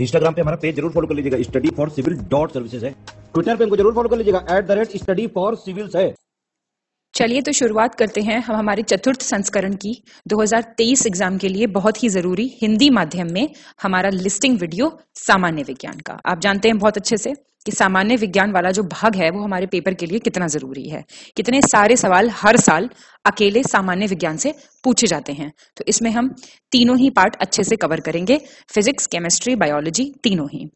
Instagram पे हमारा page जरूर फॉलो कर लीजिएगा study for civil dot services है ट्विटर पे हमको जरूर फॉलो कर लीजिएगा at the rate study for civil है चलिए तो शुरुआत करते हैं हम हमारे चतुर्थ संस्करण की 2023 एग्जाम के लिए बहुत ही जरूरी हिंदी माध्यम में हमारा लिस्टिंग वीडियो सामान्य विज्ञान का आप जानते हैं बहुत अच्छे से कि सामान्य विज्ञान वाला जो भाग है वो हमारे पेपर के लिए कितना जरूरी है कितने सारे सवाल हर साल अकेले सामान्य विज्ञान से पूछे जाते हैं तो इसमें हम तीनों ही पार्ट अच्छे से कवर करेंगे फिजिक्स केमिस्ट्री बायोलॉजी तीनों ही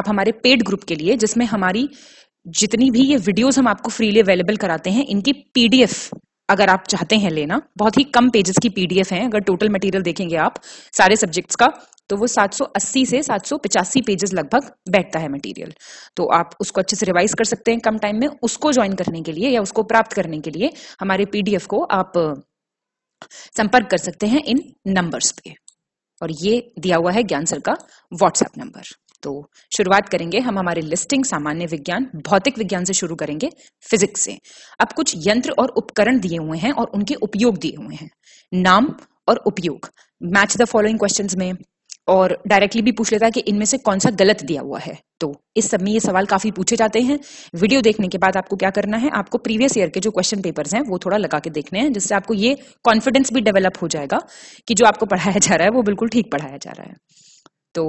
आप हमारे पेड ग्रुप के लिए जिसमें हमारी जितनी भी ये वीडियोस हम आपको फ्रीली अवेलेबल कराते हैं इनकी पीडीएफ अगर आप चाहते हैं लेना बहुत ही कम पेजेस की पीडीएफ है अगर टोटल मटेरियल देखेंगे आप सारे सब्जेक्ट्स का तो वो 780 से 785 पेजेस लगभग बैठता है मटेरियल तो आप उसको अच्छे से रिवाइज कर सकते हैं कम टाइम में उसको ज्वाइन करने के लिए या उसको प्राप्त करने के लिए हमारे पीडीएफ को आप संपर्क कर सकते हैं इन नंबर्स पे और ये दिया हुआ है ज्ञान सर का व्हाट्सएप नंबर तो शुरुआत करेंगे हम हमारे लिस्टिंग सामान्य विज्ञान भौतिक विज्ञान से शुरू करेंगे फिजिक्स से अब कुछ यंत्र और उपकरण दिए हुए हैं और उनके उपयोग दिए हुए हैं नाम और उपयोग मैच द फॉलोइंग क्वेश्चंस में और डायरेक्टली भी पूछ लेता है कि इनमें से कौन सा गलत दिया हुआ है तो इस सब में ये सवाल काफी पूछे जाते हैं वीडियो देखने के बाद आपको क्या करना है आपको प्रीवियस ईयर के जो क्वेश्चन पेपर्स हैं वो थोड़ा लगा के देखने हैं जिससे आपको ये कॉन्फिडेंस भी डेवलप हो जाएगा कि जो आपको पढ़ाया जा रहा है वो बिल्कुल ठीक पढ़ाया जा रहा है तो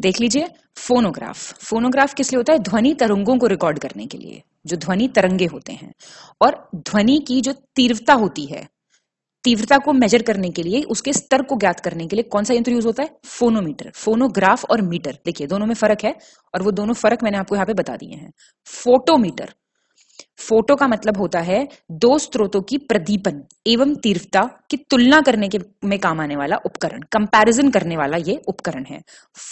देख लीजिए फोनोग्राफ फोनोग्राफ किस लिए होता है ध्वनि तरंगों को रिकॉर्ड करने के लिए जो ध्वनि तरंगे होते हैं और ध्वनि की जो तीव्रता होती है तीव्रता को मेजर करने के लिए उसके स्तर को ज्ञात करने के लिए कौन सा यंत्र यूज होता है फोनोमीटर फोनोग्राफ और मीटर देखिए दोनों में फर्क है और वो दोनों फर्क मैंने आपको यहाँ पे बता दिए हैं फोटोमीटर फोटो का मतलब होता है दो स्रोतों की प्रदीपन एवं तीव्रता की तुलना करने के में काम आने वाला उपकरण कंपैरिजन करने वाला ये उपकरण है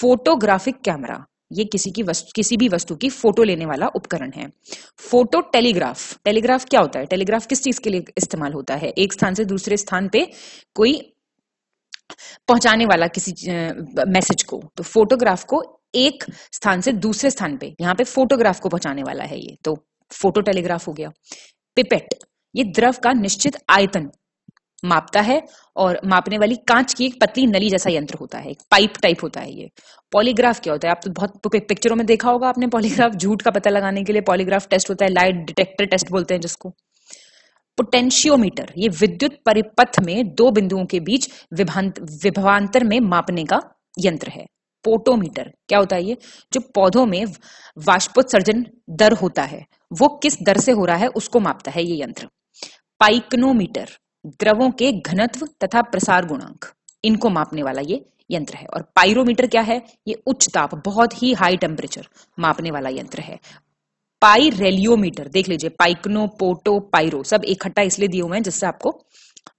फोटोग्राफिक कैमरा ये किसी की वस्तु किसी भी वस्तु की फोटो लेने वाला उपकरण है फोटो टेलीग्राफ टेलीग्राफ क्या होता है टेलीग्राफ किस चीज के लिए इस्तेमाल होता है एक स्थान से दूसरे स्थान पे कोई पहुंचाने वाला किसी मैसेज को तो फोटोग्राफ को एक स्थान से दूसरे स्थान पे यहाँ पे फोटोग्राफ को पहुंचाने वाला है ये तो फोटो टेलीग्राफ हो गया पिपेट ये द्रव का निश्चित आयतन मापता है और मापने वाली कांच की एक पतली नली जैसा यंत्र होता है एक पाइप टाइप होता है ये पॉलीग्राफ क्या होता है आप तो बहुत पिक्चरों में देखा होगा आपने पॉलीग्राफ झूठ का पता लगाने के लिए पॉलीग्राफ टेस्ट होता है लाइट डिटेक्टर टेस्ट बोलते हैं जिसको पोटेंशियोमीटर ये विद्युत परिपथ में दो बिंदुओं के बीच विभवांतर में मापने का यंत्र है पोटोमीटर क्या होता है ये जो पौधों में वाष्पोत्सर्जन दर होता है वो किस दर से हो रहा है उसको मापता है ये यंत्र पाइकनोमीटर द्रवों के घनत्व तथा प्रसार गुणांक इनको मापने वाला ये यंत्र है और पाइरोमीटर क्या है ये उच्च ताप बहुत ही हाई टेम्परेचर मापने वाला यंत्र है पाई रेलियोमीटर देख लीजिए पाइकनो पोटो पाइरो सब इकट्ठा इसलिए दिए हुए हैं जिससे आपको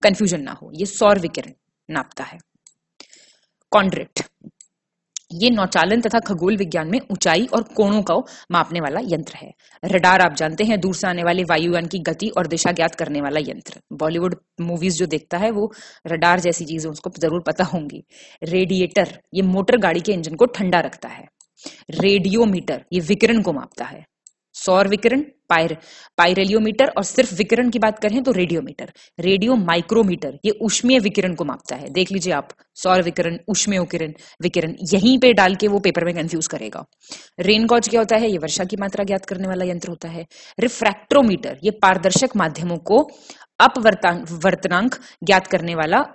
कंफ्यूजन ना हो ये सौर विकिरण नापता है कॉन्ड्रिट ये नौचालन तथा खगोल विज्ञान में ऊंचाई और कोणों को मापने वाला यंत्र है रडार आप जानते हैं दूर से आने वाले वायुयान की गति और दिशा ज्ञात करने वाला यंत्र बॉलीवुड मूवीज जो देखता है वो रडार जैसी चीजें उसको जरूर पता होंगी रेडिएटर ये मोटर गाड़ी के इंजन को ठंडा रखता है रेडियोमीटर ये विकिरण को मापता है सौर विकिरण पायर पायरेलियोमीटर और सिर्फ विकिरण की बात करें तो रेडियोमीटर रेडियो माइक्रोमीटर ये उष्मीय विकिरण को मापता है देख लीजिए आप सौर विकिरण उष्मीय किरण विकिरण यहीं पे डाल के वो पेपर में कंफ्यूज करेगा रेन गॉज क्या होता है ये वर्षा की मात्रा ज्ञात करने वाला यंत्र होता है रिफ्रैक्ट्रोमीटर ये पारदर्शक माध्यमों को वर्तनांक ज्ञात करने वाला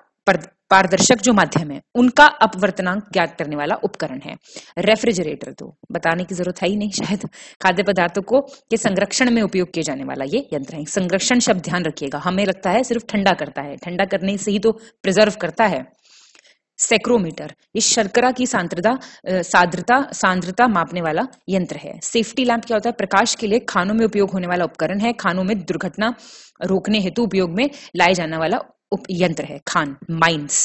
पारदर्शक जो माध्यम है उनका अपवर्तनांक ज्ञात करने वाला उपकरण है रेफ्रिजरेटर तो बताने की जरूरत है ही नहीं शायद खाद्य पदार्थों को के संरक्षण में उपयोग किया जाने वाला ये यंत्र है संरक्षण शब्द ध्यान रखिएगा हमें लगता है सिर्फ ठंडा करता है ठंडा करने से ही तो प्रिजर्व करता है सेक्रोमीटर ये शर्करा की सांद्रता सांद्रता सांद्रता मापने वाला यंत्र है सेफ्टी लैंप क्या होता है प्रकाश के लिए खानों में उपयोग होने वाला उपकरण है खानों में दुर्घटना रोकने हेतु उपयोग में लाए जाने वाला उपयंत्र है खान माइंस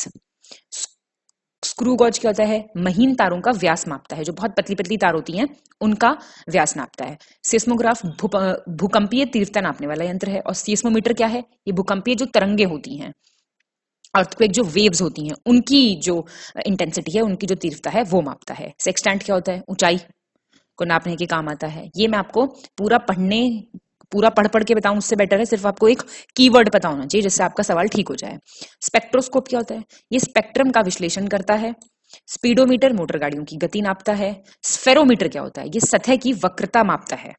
स्क्रू गॉज क्या होता है महीन तारों का व्यास मापता है जो बहुत पतली पतली तार होती हैं उनका व्यास नापता है सिस्मोग्राफ भूकंपीय तीव्रता नापने वाला यंत्र है और सीस्मोमीटर क्या है ये भूकंपीय जो तरंगे होती हैं अर्थक्वेक जो वेव्स होती हैं उनकी जो इंटेंसिटी है उनकी जो तीव्रता है वो मापता है सेक्सटेंट क्या होता है ऊंचाई को नापने के काम आता है ये मैं आपको पूरा पढ़ने पूरा पढ़ पढ़ के बताऊं उससे बेटर है सिर्फ आपको एक कीवर्ड पता होना चाहिए जिससे आपका सवाल ठीक हो जाए स्पेक्ट्रोस्कोप क्या होता है ये स्पेक्ट्रम का विश्लेषण करता है स्पीडोमीटर मोटर गाड़ियों की गति नापता है स्फेरोमीटर क्या होता है ये सतह की वक्रता मापता है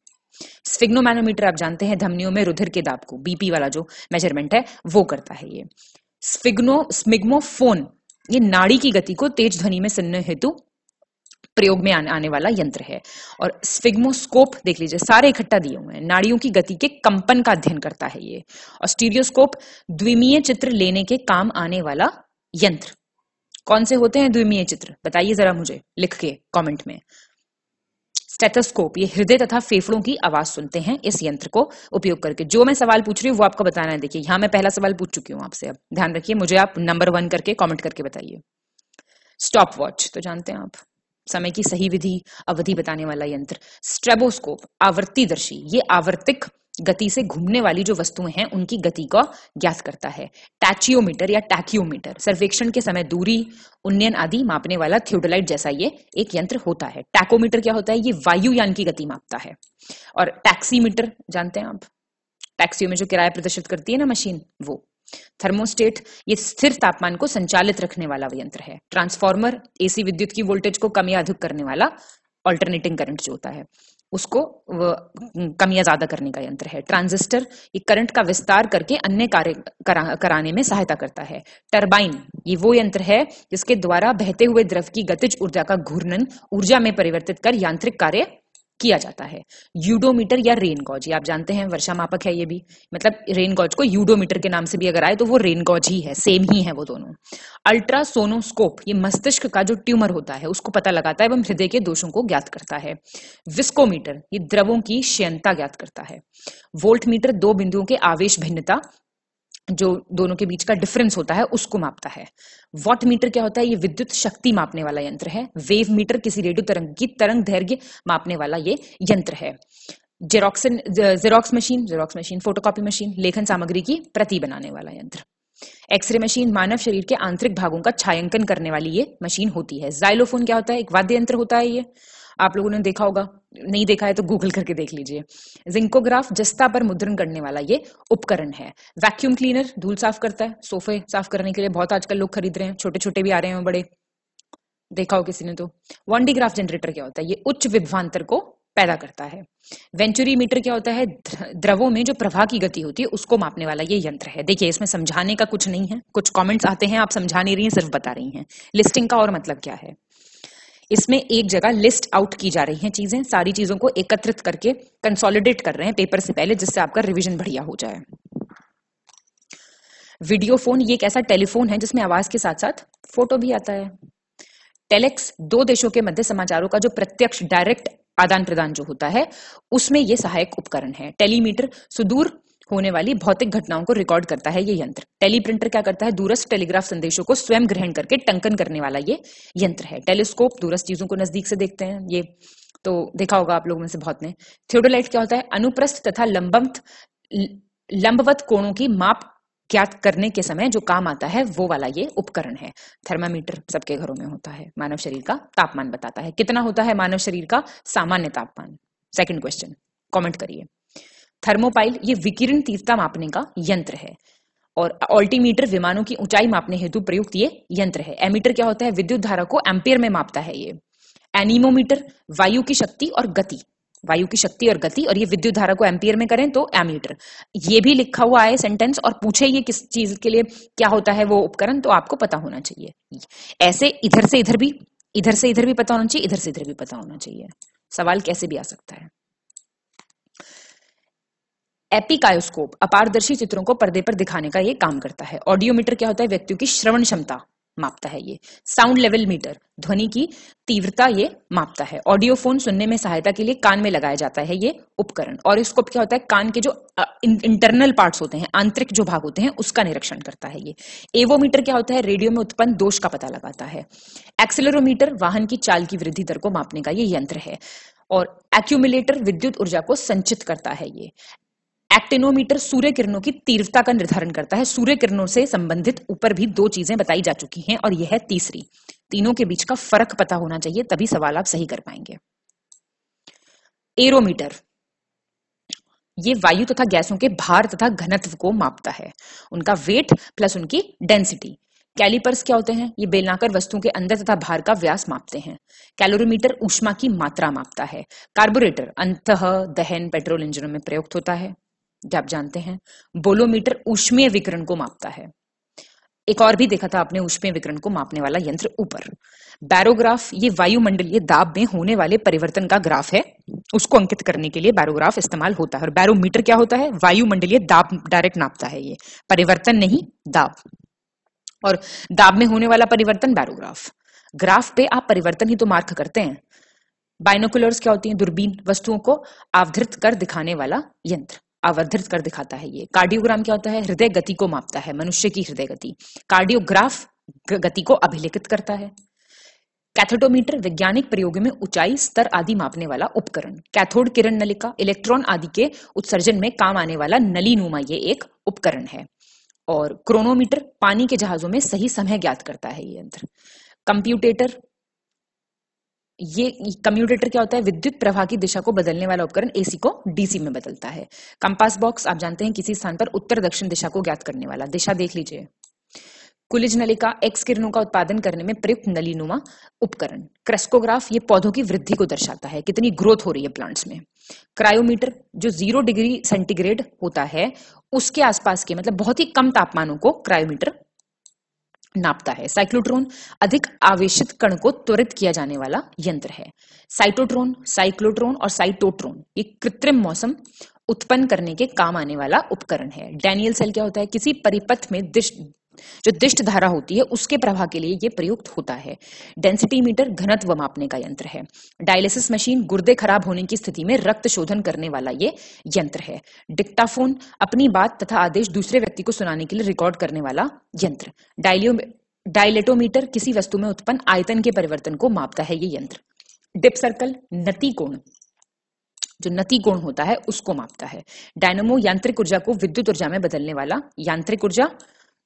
स्फिग्नोमैनोमीटर आप जानते हैं धमनियों में रुधिर के दाब को बीपी वाला जो मेजरमेंट है वो करता है ये स्फिग्नो स्मिग्मोफोन ये नाड़ी की गति को तेज ध्वनि में सुनने हेतु प्रयोग में आने, आने वाला यंत्र है और स्फिग्मोस्कोप देख लीजिए सारे इकट्ठा दिए हुए हैं नाड़ियों की गति के कंपन का अध्ययन करता है ये और स्टीरियोस्कोप द्विमीय चित्र लेने के काम आने वाला यंत्र कौन से होते हैं द्विमीय चित्र बताइए जरा मुझे लिख के कमेंट में स्टेथोस्कोप ये हृदय तथा फेफड़ों की आवाज सुनते हैं इस यंत्र को उपयोग करके जो मैं सवाल पूछ रही हूँ वो आपको बताना है देखिए यहां मैं पहला सवाल पूछ चुकी हूँ आपसे अब ध्यान रखिए मुझे आप नंबर वन करके कमेंट करके बताइए स्टॉप वॉच तो जानते हैं आप समय की सही विधि अवधि बताने वाला यंत्र स्ट्रेबोस्कोप दर्शी ये आवर्तिक गति से घूमने वाली जो वस्तुएं हैं उनकी गति को ज्ञात करता है टैचियोमीटर या टैकियोमीटर सर्वेक्षण के समय दूरी उन्नयन आदि मापने वाला थियोडोलाइट जैसा ये एक यंत्र होता है टैकोमीटर क्या होता है ये वायुयान की गति मापता है और टैक्सीमीटर जानते हैं आप टैक्सियों में जो किराया प्रदर्शित करती है ना मशीन वो थर्मोस्टेट ये स्थिर तापमान को संचालित रखने वाला यंत्र है ट्रांसफॉर्मर एसी विद्युत की वोल्टेज को कम या अधिक करने वाला ऑल्टरनेटिंग करंट जो होता है उसको कम या ज्यादा करने का यंत्र है ट्रांजिस्टर ये करंट का विस्तार करके अन्य कार्य करा, कराने में सहायता करता है टर्बाइन ये वो यंत्र है जिसके द्वारा बहते हुए द्रव की गतिज ऊर्जा का घूर्णन ऊर्जा में परिवर्तित कर यांत्रिक कार्य किया जाता है यूडोमीटर या रेन गॉज ये आप जानते हैं वर्षा मापक है ये भी मतलब रेन गॉज को यूडोमीटर के नाम से भी अगर आए तो वो रेन गॉज ही है सेम ही है वो दोनों अल्ट्रासोनोस्कोप ये मस्तिष्क का जो ट्यूमर होता है उसको पता लगाता है एवं हृदय के दोषों को ज्ञात करता है विस्कोमीटर ये द्रवों की श्यनता ज्ञात करता है वोल्टमीटर दो बिंदुओं के आवेश भिन्नता जो दोनों के बीच का डिफरेंस होता है उसको मापता है वॉट मीटर क्या होता है ये विद्युत शक्ति मापने वाला यंत्र है वेव मीटर किसी रेडियो तरंग की तरंग दैर्घ्य मापने वाला ये यंत्र है जेरोक्सन xerox machine xerox machine photocopy machine लेखन सामग्री की प्रति बनाने वाला यंत्र एक्सरे मशीन मानव शरीर के आंतरिक भागों का छायांकन करने वाली ये मशीन होती है जाइलोफोन क्या होता है एक वाद्य यंत्र होता है ये आप लोगों ने देखा होगा नहीं देखा है तो गूगल करके देख लीजिए जिंकोग्राफ जस्ता पर मुद्रण करने वाला ये उपकरण है वैक्यूम क्लीनर धूल साफ करता है सोफे साफ करने के लिए बहुत आजकल लोग खरीद रहे हैं छोटे छोटे भी आ रहे हैं बड़े देखा हो किसी ने तो वॉन्डीग्राफ ग्राफ जनरेटर क्या होता है ये उच्च विभवान्तर को पैदा करता है वेंचुरी मीटर क्या होता है द्रवों में जो प्रवाह की गति होती है उसको मापने वाला ये यंत्र है देखिए इसमें समझाने का कुछ नहीं है कुछ कमेंट्स आते हैं आप समझा नहीं रही हैं सिर्फ बता रही हैं लिस्टिंग का और मतलब क्या है इसमें एक जगह लिस्ट आउट की जा रही हैं चीजें सारी चीजों को एकत्रित करके कंसोलिडेट कर रहे हैं पेपर से पहले जिससे आपका रिविजन बढ़िया हो जाए वीडियो फोन ये एक ऐसा टेलीफोन है जिसमें आवाज के साथ साथ फोटो भी आता है टेलेक्स दो देशों के मध्य समाचारों का जो प्रत्यक्ष डायरेक्ट आदान प्रदान जो होता है उसमें यह सहायक उपकरण है टेलीमीटर सुदूर होने वाली भौतिक घटनाओं को रिकॉर्ड करता है ये यंत्र टेली प्रिंटर क्या करता है दूरस्थ टेलीग्राफ संदेशों को स्वयं ग्रहण करके टंकन करने वाला ये यंत्र है टेलीस्कोप दूरस्थ चीजों को नजदीक से देखते हैं ये तो देखा होगा आप लोगों में से बहुत ने थियोडोलाइट क्या होता है अनुप्रस्थ तथा लंबवत लंबवत कोणों की माप ज्ञात करने के समय जो काम आता है वो वाला ये उपकरण है थर्मामीटर सबके घरों में होता है मानव शरीर का तापमान बताता है कितना होता है मानव शरीर का सामान्य तापमान सेकंड क्वेश्चन कमेंट करिए थर्मोपाइल ये विकिरण तीव्रता मापने का यंत्र है और ऑल्टीमीटर विमानों की ऊंचाई मापने हेतु प्रयुक्त ये यंत्र है एमीटर क्या होता है विद्युत धारा को एम्पियर में मापता है ये एनिमोमीटर वायु की शक्ति और गति वायु की शक्ति और गति और ये विद्युत धारा को एम्पियर में करें तो एमीटर ये भी लिखा हुआ है सेंटेंस और पूछे ये किस चीज के लिए क्या होता है वो उपकरण तो आपको पता होना चाहिए ऐसे इधर से इधर भी इधर से इधर भी पता होना चाहिए इधर से इधर भी पता होना चाहिए सवाल कैसे भी आ सकता है एपिकायोस्कोप अपारदर्शी चित्रों को पर्दे पर दिखाने का ये काम करता है ऑडियोमीटर क्या होता है व्यक्तियों की श्रवण क्षमता मापता है ये साउंड लेवल मीटर ध्वनि की तीव्रता ये मापता है ऑडियो फोन सुनने में सहायता के लिए कान में लगाया जाता है ये उपकरण और इसको क्या होता है कान के जो इंटरनल पार्ट्स होते हैं आंतरिक जो भाग होते हैं उसका निरीक्षण करता है ये एवोमीटर क्या होता है रेडियो में उत्पन्न दोष का पता लगाता है एक्सेलरोमीटर वाहन की चाल की वृद्धि दर को मापने का ये यंत्र है और एक्यूमुलेटर विद्युत ऊर्जा को संचित करता है ये एक्टिनोमीटर सूर्य किरणों की तीव्रता का निर्धारण करता है सूर्य किरणों से संबंधित ऊपर भी दो चीजें बताई जा चुकी हैं और यह है तीसरी तीनों के बीच का फर्क पता होना चाहिए तभी सवाल आप सही कर पाएंगे एरोमीटर ये वायु तथा गैसों के भार तथा घनत्व को मापता है उनका वेट प्लस उनकी डेंसिटी कैलिपर्स क्या होते हैं ये बेलनाकर वस्तुओं के अंदर तथा भार का व्यास मापते हैं कैलोरीमीटर ऊष्मा की मात्रा मापता है कार्बोरेटर अंत दहन पेट्रोल इंजनों में प्रयुक्त होता है जब जानते हैं बोलोमीटर ऊष्मीय विकरण को मापता है एक और भी देखा था आपने उष्मीय विकरण को मापने वाला यंत्र ऊपर बैरोग्राफ ये वायुमंडलीय दाब में होने वाले परिवर्तन का ग्राफ है उसको अंकित करने के लिए बैरोग्राफ इस्तेमाल होता है और बैरोमीटर क्या होता है वायुमंडलीय दाब डायरेक्ट नापता है ये परिवर्तन नहीं दाब और दाब में होने वाला परिवर्तन बैरोग्राफ ग्राफ पे आप परिवर्तन ही तो मार्क करते हैं बाइनोकुलर्स क्या होती हैं दूरबीन वस्तुओं को आवधृत कर दिखाने वाला यंत्र आवर्धित कर दिखाता है ये कार्डियोग्राम क्या होता है हृदय गति को मापता है मनुष्य की हृदय गति कार्डियोग्राफ गति को अभिलिखित करता है कैथेटोमीटर वैज्ञानिक प्रयोग में ऊंचाई स्तर आदि मापने वाला उपकरण कैथोड किरण नलिका इलेक्ट्रॉन आदि के उत्सर्जन में काम आने वाला नली नुमा ये एक उपकरण है और क्रोनोमीटर पानी के जहाजों में सही समय ज्ञात करता है ये यंत्र कंप्यूटेटर ये कम्यूटेटर क्या होता है विद्युत प्रवाह की दिशा को बदलने वाला उपकरण एसी को डीसी में बदलता है कंपास बॉक्स आप जानते हैं किसी स्थान पर उत्तर दक्षिण दिशा को ज्ञात करने वाला दिशा देख लीजिए कुलिज नलिका एक्स किरणों का उत्पादन करने में प्रयुक्त नलीनुमा उपकरण क्रेस्कोग्राफ ये पौधों की वृद्धि को दर्शाता है कितनी ग्रोथ हो रही है प्लांट्स में क्रायोमीटर जो जीरो डिग्री सेंटीग्रेड होता है उसके आसपास के मतलब बहुत ही कम तापमानों को क्रायोमीटर नापता है साइक्लोट्रोन अधिक आवेशित कण को त्वरित किया जाने वाला यंत्र है साइटोट्रोन साइक्लोट्रोन और साइटोट्रोन ये कृत्रिम मौसम उत्पन्न करने के काम आने वाला उपकरण है डैनियल सेल क्या होता है किसी परिपथ में जो दिष्ट धारा होती है उसके प्रवाह के लिए ये प्रयुक्त होता है डेंसिटी मीटर घनत्व मापने का यंत्र है डायलिसिस मशीन गुर्दे खराब होने की स्थिति में रक्त शोधन करने वाला ये यंत्र है डिक्टाफोन अपनी बात तथा आदेश दूसरे व्यक्ति को सुनाने के लिए रिकॉर्ड करने वाला यंत्र डायलियो डायलेटोमीटर किसी वस्तु में उत्पन्न आयतन के परिवर्तन को मापता है ये यंत्र डिप सर्कल नतिकोण जो नति कोण होता है उसको मापता है डायनमो यांत्रिक ऊर्जा को विद्युत ऊर्जा में बदलने वाला यांत्रिक ऊर्जा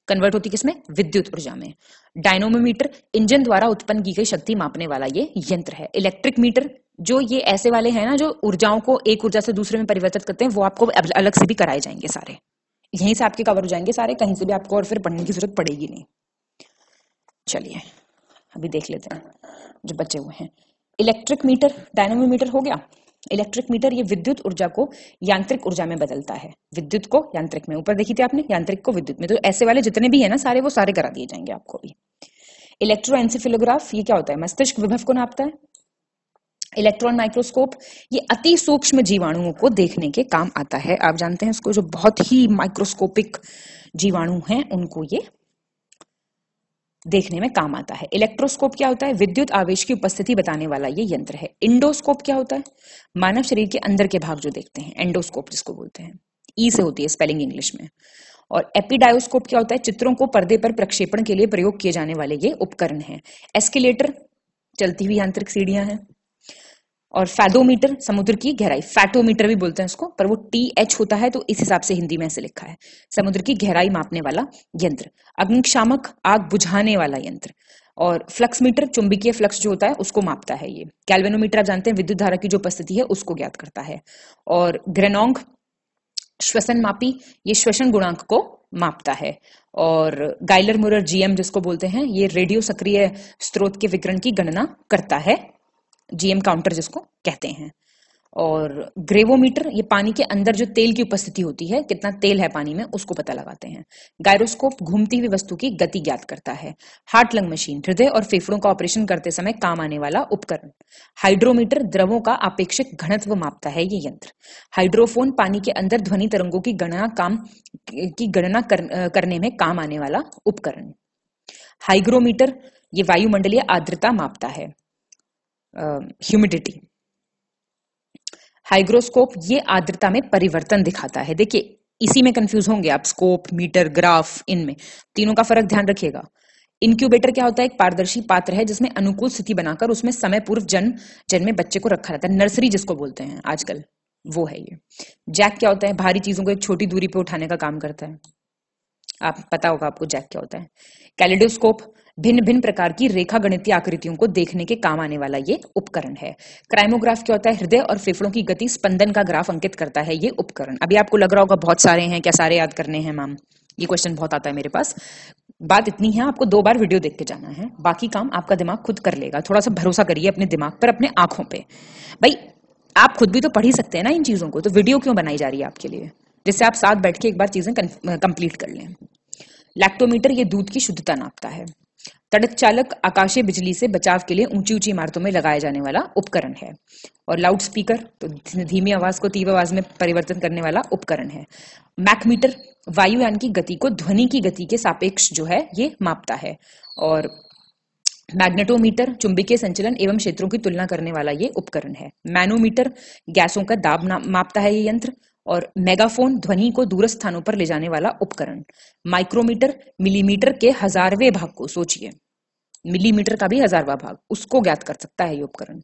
कन्वर्ट होती किसमें विद्युत ऊर्जा में डायनोमीटर इंजन द्वारा उत्पन्न की गई शक्ति मापने वाला ये यंत्र है इलेक्ट्रिक मीटर जो ये ऐसे वाले हैं ना जो ऊर्जाओं को एक ऊर्जा से दूसरे में परिवर्तित करते हैं वो आपको अलग से भी कराए जाएंगे सारे यहीं से आपके कवर हो जाएंगे सारे कहीं से भी आपको और फिर पढ़ने की जरूरत पड़ेगी नहीं चलिए अभी देख लेते हैं जो बचे हुए हैं इलेक्ट्रिक मीटर डायनोमीटर हो गया इलेक्ट्रिक मीटर ये विद्युत ऊर्जा को यांत्रिक ऊर्जा में बदलता है विद्युत को यांत्रिक में ऊपर देखी थी आपने यांत्रिक को विद्युत में तो ऐसे वाले जितने भी है ना सारे वो सारे करा दिए जाएंगे आपको भी एंसिफिलोग्राफ ये क्या होता है मस्तिष्क विभव को नापता है इलेक्ट्रॉन माइक्रोस्कोप ये अति सूक्ष्म जीवाणुओं को देखने के काम आता है आप जानते हैं उसको जो बहुत ही माइक्रोस्कोपिक जीवाणु हैं उनको ये देखने में काम आता है इलेक्ट्रोस्कोप क्या होता है विद्युत आवेश की उपस्थिति बताने वाला ये यंत्र है इंडोस्कोप क्या होता है मानव शरीर के अंदर के भाग जो देखते हैं एंडोस्कोप जिसको बोलते हैं ई से होती है स्पेलिंग इंग्लिश में और एपिडायोस्कोप क्या होता है चित्रों को पर्दे पर प्रक्षेपण के लिए प्रयोग किए जाने वाले ये उपकरण है एस्केलेटर चलती हुई यांत्रिक सीढ़ियां हैं और फैदोमीटर समुद्र की गहराई फैटोमीटर भी बोलते हैं उसको पर वो टी एच होता है तो इस हिसाब से हिंदी में ऐसे लिखा है समुद्र की गहराई मापने वाला यंत्र अग्निशामक आग बुझाने वाला यंत्र और फ्लक्स मीटर चुंबकीय फ्लक्स जो होता है उसको मापता है ये कैल्वेनोमीटर आप जानते हैं विद्युत धारा की जो उपस्थिति है उसको ज्ञात करता है और ग्रेनोंग श्वसन मापी ये श्वसन गुणांक को मापता है और गाइलर मुरर जीएम जिसको बोलते हैं ये रेडियो सक्रिय स्रोत के विकरण की गणना करता है जीएम काउंटर जिसको कहते हैं और ग्रेवोमीटर ये पानी के अंदर जो तेल की उपस्थिति होती है कितना तेल है पानी में उसको पता लगाते हैं गायरोस्कोप घूमती हुई वस्तु की गति ज्ञात करता है हार्ट लंग मशीन हृदय और फेफड़ों का ऑपरेशन करते समय काम आने वाला उपकरण हाइड्रोमीटर द्रवों का अपेक्षित घनत्व मापता है ये यंत्र हाइड्रोफोन पानी के अंदर ध्वनि तरंगों की गणना काम की गणना कर, करने में काम आने वाला उपकरण हाइग्रोमीटर ये वायुमंडलीय आर्द्रता मापता है ह्यूमिडिटी हाइग्रोस्कोप ये आर्द्रता में परिवर्तन दिखाता है देखिए इसी में कंफ्यूज होंगे आप स्कोप मीटर ग्राफ इनमें तीनों का फर्क ध्यान रखिएगा इनक्यूबेटर क्या होता है एक पारदर्शी पात्र है जिसमें अनुकूल स्थिति बनाकर उसमें समय पूर्व जन्म जन्मे बच्चे को रखा रहता है नर्सरी जिसको बोलते हैं आजकल वो है ये जैक क्या होता है भारी चीजों को एक छोटी दूरी पर उठाने का काम करता है आप पता होगा आपको जैक क्या होता है कैलिडोस्कोप भिन्न भिन्न प्रकार की रेखा गणित आकृतियों को देखने के काम आने वाला ये उपकरण है क्राइमोग्राफ क्या होता है हृदय और फेफड़ों की गति स्पंदन का ग्राफ अंकित करता है ये उपकरण अभी आपको लग रहा होगा बहुत सारे हैं क्या सारे याद करने हैं मैम ये क्वेश्चन बहुत आता है मेरे पास बात इतनी है आपको दो बार वीडियो देख के जाना है बाकी काम आपका दिमाग खुद कर लेगा थोड़ा सा भरोसा करिए अपने दिमाग पर अपने आंखों पे भाई आप खुद भी तो पढ़ ही सकते हैं ना इन चीजों को तो वीडियो क्यों बनाई जा रही है आपके लिए जिससे आप साथ बैठ के एक बार चीजें कंप्लीट कर लें लैक्टोमीटर ये दूध की शुद्धता नापता है तड़क चालक आकाशीय बिजली से बचाव के लिए ऊंची ऊंची इमारतों में लगाया जाने वाला उपकरण है और लाउड स्पीकर तो धीमी आवाज को तीव्र आवाज में परिवर्तन करने वाला उपकरण है मैकमीटर वायुयान की गति को ध्वनि की गति के सापेक्ष जो है ये मापता है और मैग्नेटोमीटर चुंबकीय संचलन एवं क्षेत्रों की तुलना करने वाला ये उपकरण है मैनोमीटर गैसों का दाब मापता है ये यंत्र और मेगाफोन ध्वनि को दूर स्थानों पर ले जाने वाला उपकरण माइक्रोमीटर मिलीमीटर के हजारवे भाग को सोचिए मिलीमीटर का भी हजारवा भाग उसको ज्ञात कर सकता है ये उपकरण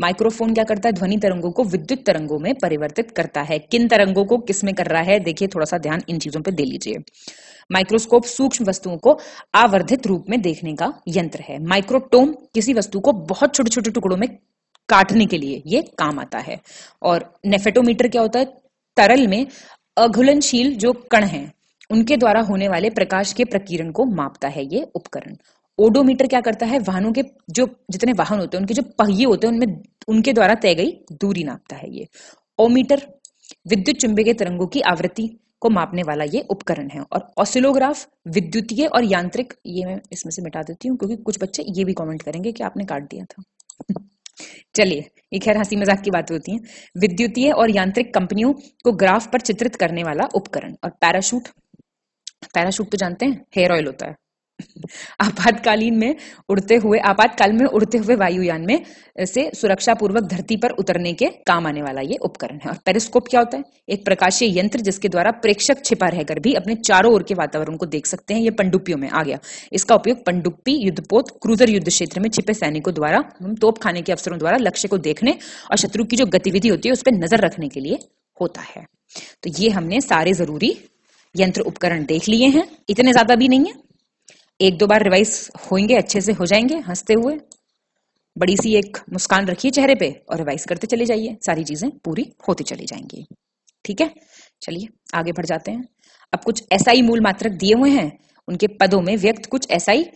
माइक्रोफोन क्या करता है ध्वनि तरंगों को विद्युत तरंगों में परिवर्तित करता है किन तरंगों को किस में कर रहा है देखिए थोड़ा सा ध्यान इन चीजों पर दे लीजिए माइक्रोस्कोप सूक्ष्म वस्तुओं को आवर्धित रूप में देखने का यंत्र है माइक्रोटोम किसी वस्तु को बहुत छोटे छोटे टुकड़ों में काटने के लिए ये काम आता है और नेफेटोमीटर क्या होता है तरल में अघुलनशील जो कण हैं उनके द्वारा होने वाले प्रकाश के प्रकीर्ण को मापता है ये उपकरण ओडोमीटर क्या करता है वाहनों के जो जितने वाहन होते हैं उनके जो पहिए होते हैं उनमें उनके द्वारा तय गई दूरी नापता है ये ओमीटर विद्युत चुंबकीय तरंगों की आवृत्ति को मापने वाला ये उपकरण है और ऑसिलोग्राफ विद्युतीय और यांत्रिक ये मैं इसमें से मिटा देती हूँ क्योंकि कुछ बच्चे ये भी कमेंट करेंगे कि आपने काट दिया था चलिए ये खैर हंसी मजाक की बात होती है विद्युतीय और यांत्रिक कंपनियों को ग्राफ पर चित्रित करने वाला उपकरण और पैराशूट पैराशूट तो जानते हैं हेयर ऑयल होता है आपातकालीन में उड़ते हुए आपातकाल में उड़ते हुए वायुयान में से सुरक्षा पूर्वक धरती पर उतरने के काम आने वाला ये उपकरण है और पेरिस्कोप क्या होता है एक प्रकाशीय यंत्र जिसके द्वारा प्रेक्षक छिपा रहकर भी अपने चारों ओर के वातावरण को देख सकते हैं ये पंडुपियों में आ गया इसका उपयोग पंडुप्पी युद्धपोत क्रूजर युद्ध क्षेत्र में छिपे सैनिकों द्वारा तोप खाने के अफसरों द्वारा लक्ष्य को देखने और शत्रु की जो गतिविधि होती है उस पर नजर रखने के लिए होता है तो ये हमने सारे जरूरी यंत्र उपकरण देख लिए हैं इतने ज्यादा भी नहीं है एक दो बार रिवाइज होंगे अच्छे से हो जाएंगे हंसते हुए बड़ी सी एक मुस्कान रखिए चेहरे पे और रिवाइज करते चले जाइए सारी चीजें पूरी होती चली जाएंगी ठीक है चलिए आगे बढ़ जाते हैं अब कुछ ऐसा ही मूल मात्रक दिए हुए हैं उनके पदों में व्यक्त कुछ ऐसा ही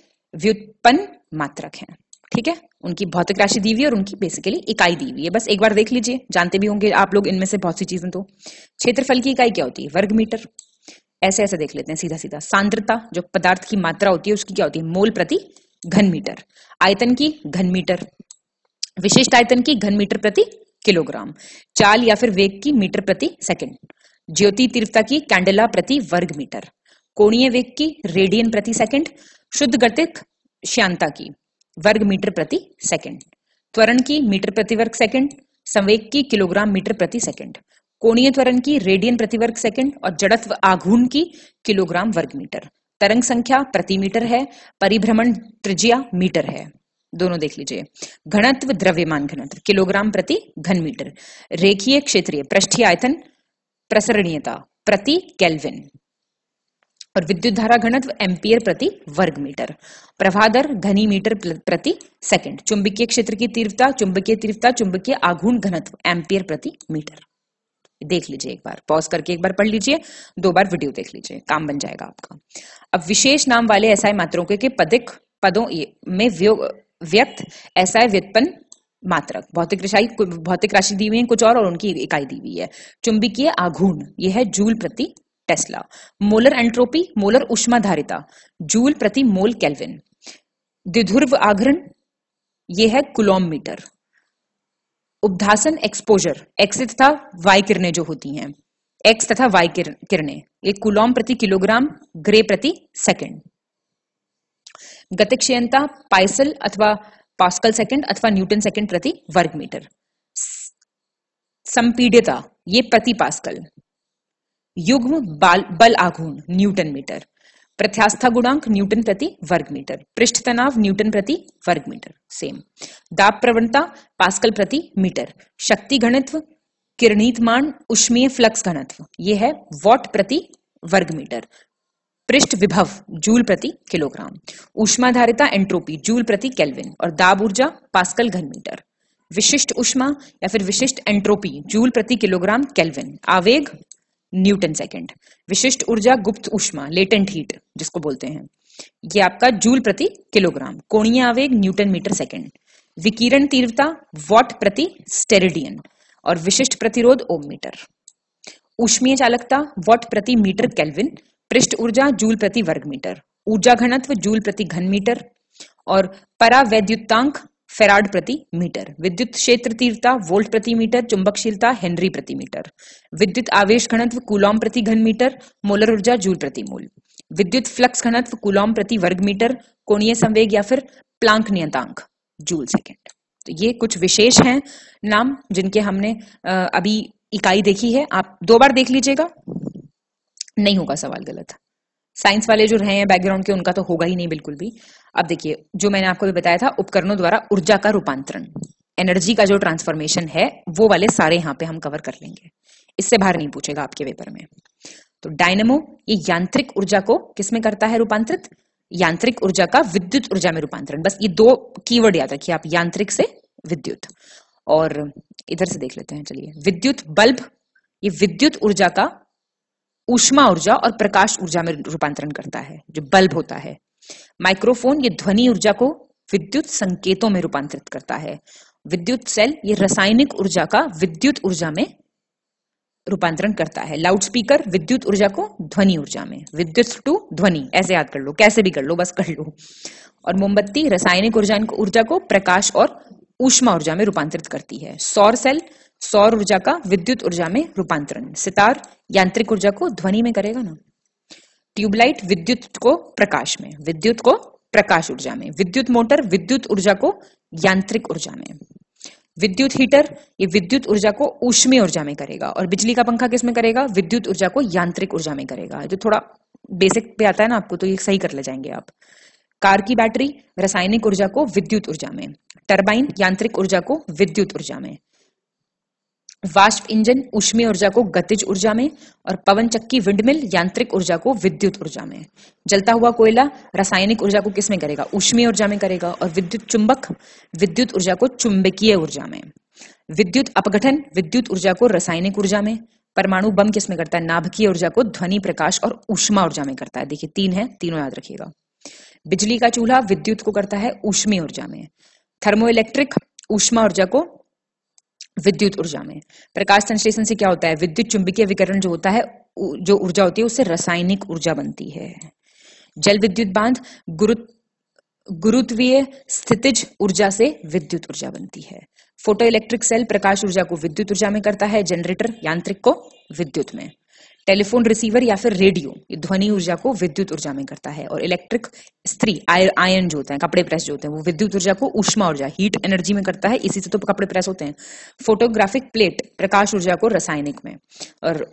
व्युत्पन्न मात्रक है ठीक है उनकी भौतिक राशि दी हुई है और उनकी बेसिकली इकाई दी हुई है बस एक बार देख लीजिए जानते भी होंगे आप लोग इनमें से बहुत सी चीजें तो क्षेत्रफल की इकाई क्या होती है वर्ग मीटर ऐसे ऐसे देख लेते हैं सीधा सीधा सांद्रता जो पदार्थ की मात्रा होती है उसकी क्या होती है मोल प्रति घन मीटर आयतन की घन मीटर विशिष्ट आयतन की घन मीटर प्रति किलोग्राम चाल या फिर वेग की मीटर प्रति सेकंड ज्योति तीव्रता की कैंडला प्रति वर्ग मीटर कोणीय वेग की रेडियन प्रति सेकंड शुद्ध गतिक श्यांता की वर्ग मीटर प्रति सेकंड त्वरण की मीटर प्रति वर्ग सेकंड संवेग की किलोग्राम मीटर प्रति सेकंड कोणीय त्वरण की रेडियन प्रति वर्ग सेकंड और जड़त्व आघूर्ण की किलोग्राम वर्ग मीटर तरंग संख्या प्रति मीटर है परिभ्रमण त्रिज्या मीटर है दोनों देख लीजिए घनत्व द्रव्यमान घनत्व किलोग्राम प्रति घन मीटर रेखीय क्षेत्रीय पृष्ठीय आयतन प्रसरणीयता प्रति केल्विन और विद्युत धारा घनत्व एम्पियर प्रति वर्ग मीटर प्रवाह दर घनी मीटर प्रति सेकंड चुंबकीय क्षेत्र की तीव्रता चुंबकीय तीव्रता चुंबकीय आघूर्ण घनत्व एम्पियर प्रति मीटर देख लीजिए एक बार पॉज करके एक बार पढ़ लीजिए दो बार वीडियो देख लीजिए काम बन जाएगा आपका अब विशेष नाम वाले ऐसा मात्रों के पदिक पदों में व्यक्त ऐसा व्युत्पन्न मात्रक भौतिक राशि भौतिक राशि दी हुई है कुछ और और उनकी इकाई दी हुई है चुंबकीय आघूर्ण यह है जूल प्रति टेस्ला मोलर एंट्रोपी मोलर उष्माधारिता जूल प्रति मोल कैल्विन द्विध्रुव आघरण यह है कुलोमीटर उपधासन एक्सपोजर एक्स तथा वाई किरणें जो होती हैं एक्स तथा वाई किरणें ये कुलॉम प्रति किलोग्राम ग्रे प्रति सेकंड गतिक्षयता पाइसल अथवा पास्कल सेकंड अथवा न्यूटन सेकंड प्रति वर्ग मीटर संपीड्यता ये प्रति पास्कल युग्म बल आघूर्ण न्यूटन मीटर प्रत्यास्था गुणांक न्यूटन प्रति वर्ग मीटर पृष्ठ तनाव न्यूटन प्रति वर्ग मीटर सेम दाब प्रवणता पास्कल प्रति मीटर शक्ति घनत्व किरणित मान उष्मीय फ्लक्स घनत्व ये है वॉट प्रति वर्ग मीटर पृष्ठ विभव जूल प्रति किलोग्राम ऊष्माधारिता एंट्रोपी जूल प्रति केल्विन और दाब ऊर्जा पास्कल घन मीटर विशिष्ट उष्मा या फिर विशिष्ट एंट्रोपी जूल प्रति किलोग्राम केल्विन आवेग न्यूटन सेकेंड विशिष्ट ऊर्जा गुप्त उष्मा लेटेंट हीट जिसको बोलते हैं ये आपका जूल प्रति किलोग्राम कोणीय आवेग न्यूटन मीटर सेकेंड विकिरण तीव्रता वॉट प्रति स्टेरिडियन और विशिष्ट प्रतिरोध ओम मीटर उष्मीय चालकता वॉट प्रति मीटर केल्विन पृष्ठ ऊर्जा जूल प्रति वर्ग मीटर ऊर्जा घनत्व जूल प्रति घन मीटर और परावैद्युतांक फेराड प्रति मीटर विद्युत क्षेत्र तीव्रता वोल्ट प्रति मीटर चुंबकशीलता हेनरी प्रति मीटर विद्युत आवेश घनत्व कूलॉम प्रति घन मीटर मोलर ऊर्जा जूल प्रति मोल विद्युत फ्लक्स घनत्व कूलॉम प्रति वर्ग मीटर कोणीय संवेग या फिर प्लांक नियतांक जूल सेकेंड तो ये कुछ विशेष हैं नाम जिनके हमने अभी इकाई देखी है आप दो बार देख लीजिएगा नहीं होगा सवाल गलत साइंस वाले जो रहे हैं बैकग्राउंड के उनका तो होगा ही नहीं बिल्कुल भी अब देखिए जो मैंने आपको भी बताया था उपकरणों द्वारा ऊर्जा का रूपांतरण एनर्जी का जो ट्रांसफॉर्मेशन है वो वाले सारे यहाँ पे हम कवर कर लेंगे इससे बाहर नहीं पूछेगा आपके पेपर में तो डायनेमो ये यांत्रिक ऊर्जा को किसमें करता है रूपांतरित यांत्रिक ऊर्जा का विद्युत ऊर्जा में रूपांतरण बस ये दो कीवर्ड याद रखिए आप यांत्रिक से विद्युत और इधर से देख लेते हैं चलिए विद्युत बल्ब ये विद्युत ऊर्जा का ऊष्मा ऊर्जा और प्रकाश ऊर्जा में रूपांतरण करता है जो बल्ब होता है माइक्रोफोन ये ध्वनि ऊर्जा को विद्युत संकेतों में रूपांतरित करता है विद्युत सेल ये रासायनिक ऊर्जा का विद्युत ऊर्जा में रूपांतरण करता है लाउडस्पीकर विद्युत ऊर्जा को ध्वनि ऊर्जा में विद्युत टू ध्वनि ऐसे याद कर लो कैसे भी कर लो बस कर लो और मोमबत्ती रासायनिक ऊर्जा को ऊर्जा को प्रकाश और ऊष्मा ऊर्जा में रूपांतरित करती है सौर सेल सौर ऊर्जा का विद्युत ऊर्जा में रूपांतरण सितार यांत्रिक ऊर्जा को ध्वनि में करेगा ना ट्यूबलाइट विद्युत को प्रकाश में विद्युत को प्रकाश ऊर्जा में विद्युत मोटर विद्युत ऊर्जा को यांत्रिक ऊर्जा में विद्युत हीटर ये विद्युत ऊर्जा को ऊष्मीय ऊर्जा में करेगा और बिजली का पंखा किस में करेगा विद्युत ऊर्जा को यांत्रिक ऊर्जा में करेगा जो थोड़ा बेसिक पे आता है ना आपको तो ये सही कर ले जाएंगे आप कार की बैटरी रासायनिक ऊर्जा को विद्युत ऊर्जा में टर्बाइन यांत्रिक ऊर्जा को विद्युत ऊर्जा में वाष्प इंजन ऊष्मीय ऊर्जा को गतिज ऊर्जा में और पवन चक्की विंडमिल यांत्रिक ऊर्जा को विद्युत ऊर्जा में जलता हुआ कोयला रासायनिक ऊर्जा को किसमें करेगा ऊष्मीय ऊर्जा में करेगा और विद्युत चुंबक विद्युत ऊर्जा को चुंबकीय ऊर्जा में विद्युत अपघटन विद्युत ऊर्जा को रासायनिक ऊर्जा में परमाणु बम किसमें करता है नाभकीय ऊर्जा को ध्वनि प्रकाश और उष्मा ऊर्जा में करता है देखिए तीन है तीनों याद रखिएगा बिजली का चूल्हा विद्युत को करता है ऊष्मीय ऊर्जा में थर्मोइलेक्ट्रिक ऊष्मा ऊर्जा को विद्युत ऊर्जा में प्रकाश संश्लेषण से क्या होता है विद्युत चुंबकीय विकरण जो होता है जो ऊर्जा होती है उससे रासायनिक ऊर्जा बनती है जल विद्युत बांध गुरु गुरुत्वीय स्थितिज ऊर्जा से विद्युत ऊर्जा बनती है फोटो इलेक्ट्रिक सेल प्रकाश ऊर्जा को विद्युत ऊर्जा में करता है जनरेटर यांत्रिक को विद्युत में टेलीफोन रिसीवर या फिर रेडियो ये ध्वनि ऊर्जा को विद्युत ऊर्जा में करता है और इलेक्ट्रिक स्त्री आयरन जो होते हैं कपड़े प्रेस जो होते हैं वो विद्युत ऊर्जा को ऊष्मा ऊर्जा हीट एनर्जी में करता है इसी से तो कपड़े प्रेस होते हैं फोटोग्राफिक प्लेट प्रकाश ऊर्जा को रासायनिक में और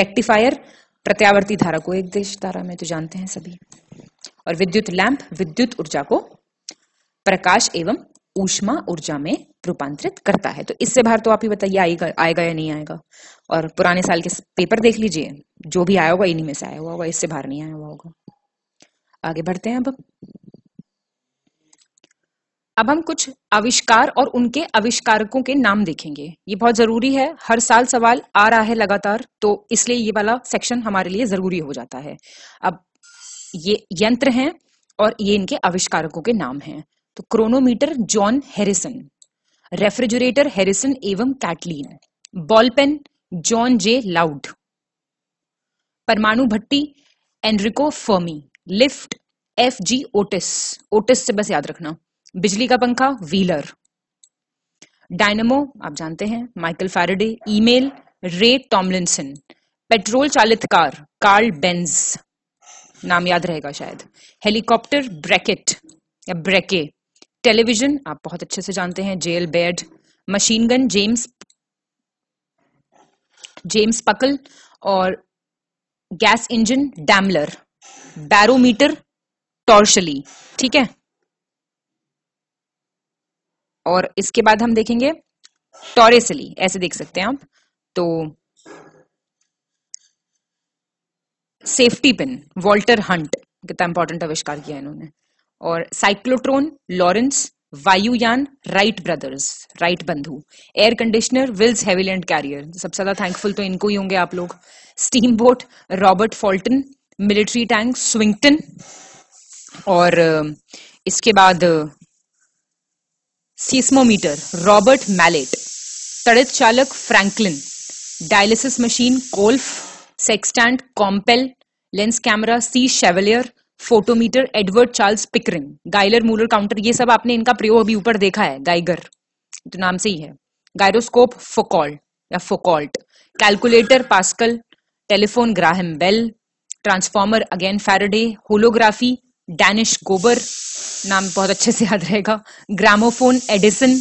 रेक्टिफायर प्रत्यावर्ती धारा को एक देश धारा में तो जानते हैं सभी और विद्युत लैंप विद्युत ऊर्जा को प्रकाश एवं ऊष्मा ऊर्जा में रूपांतरित करता है तो इससे बाहर तो आप ही बताइए आएगा आएगा या नहीं आएगा और पुराने साल के पेपर देख लीजिए जो भी आया होगा इन्हीं में से आया हुआ होगा इससे बाहर नहीं आया हुआ होगा आगे बढ़ते हैं अब अब हम कुछ आविष्कार और उनके आविष्कारकों के नाम देखेंगे ये बहुत जरूरी है हर साल सवाल आ रहा है लगातार तो इसलिए ये वाला सेक्शन हमारे लिए जरूरी हो जाता है अब ये यंत्र हैं और ये इनके आविष्कारकों के नाम हैं तो chronometer John Harrison refrigerator Harrison एवं Catlin ball pen John J Loud परमाणु भट्टी Enrico Fermi lift F G Otis Otis से बस याद रखना बिजली का पंखा व्हीलर डायनमो आप जानते हैं Michael Faraday email Ray Tomlinson petrol चालित कार कार्ल बेंज नाम याद रहेगा शायद हेलीकॉप्टर ब्रैकेट या ब्रेके टेलीविजन आप बहुत अच्छे से जानते हैं जेल बेड machine gun James James Puckle और gas engine Daimler barometer Torricelli ठीक है और इसके बाद हम देखेंगे टॉरेसली ऐसे देख सकते हैं आप तो सेफ्टी पिन वॉल्टर हंट कितना इंपॉर्टेंट आविष्कार किया इन्होंने और साइक्लोट्रोन लॉरेंस वायुयान राइट ब्रदर्स राइट बंधु air conditioner Willis Haviland Carrier सबसे ज्यादा थैंकफुल तो इनको ही होंगे आप लोग steam boat Robert Fulton military tank Swinton और इसके बाद सीस्मोमीटर रॉबर्ट मैलेट तड़ित चालक Franklin dialysis machine Kolff sextant Campbell lens camera C Chevalier photometer Edward Charles Pickering Geiger Muller counter ये सब आपने इनका प्रयोग अभी ऊपर देखा है गाइगर तो नाम से ही है गायरोस्कोप फोकॉल्ट या Foucault calculator Pascal telephone Graham Bell transformer again Faraday holography Dennis Gabor नाम बहुत अच्छे से याद रहेगा gramophone Edison